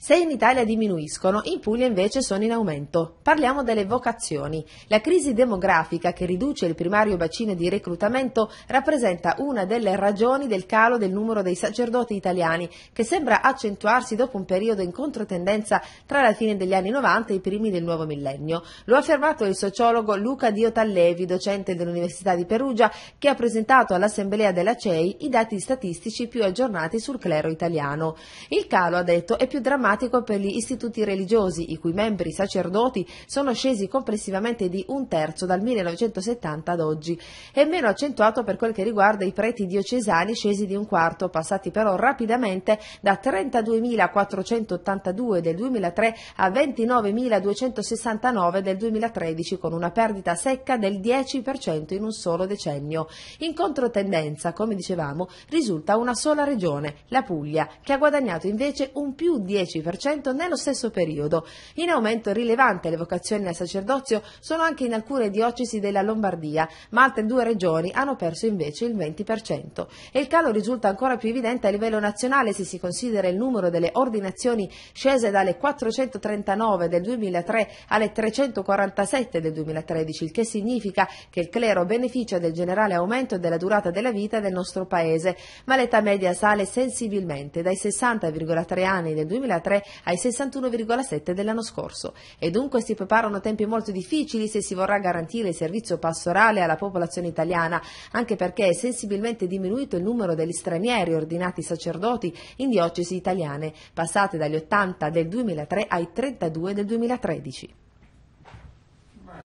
Se in Italia diminuiscono, in Puglia invece sono in aumento. Parliamo delle vocazioni. La crisi demografica che riduce il primario bacino di reclutamento rappresenta una delle ragioni del calo del numero dei sacerdoti italiani, che sembra accentuarsi dopo un periodo in controtendenza tra la fine degli anni 90 e i primi del nuovo millennio. Lo ha affermato il sociologo Luca Diotallevi, docente dell'Università di Perugia, che ha presentato all'Assemblea della CEI i dati statistici più aggiornati sul clero italiano. Il calo, ha detto, è più drammatico drammatico per gli istituti religiosi, i cui membri sacerdoti sono scesi complessivamente di un terzo dal 1970 ad oggi, È meno accentuato per quel che riguarda i preti diocesani scesi di un quarto, passati però rapidamente da 32.482 del 2003 a 29.269 del 2013, con una perdita secca del 10% in un solo decennio. In controtendenza, come dicevamo, risulta una sola regione, la Puglia, che ha guadagnato invece un più 10% 12% nello stesso periodo. In aumento rilevante le vocazioni al sacerdozio sono anche in alcune diocesi della Lombardia, ma altre due regioni hanno perso invece il 20%. E il calo risulta ancora più evidente a livello nazionale se si considera il numero delle ordinazioni scese dalle 439 del 2003 alle 347 del 2013, il che significa che il clero beneficia del generale aumento della durata della vita del nostro paese, ma l'età media sale sensibilmente dai 60,3 anni del 2003 ai 61,7 dell'anno scorso e dunque si preparano tempi molto difficili se si vorrà garantire il servizio pastorale alla popolazione italiana, anche perché è sensibilmente diminuito il numero degli stranieri ordinati sacerdoti in diocesi italiane, passate dagli 80 del 2003 ai 32 del 2013.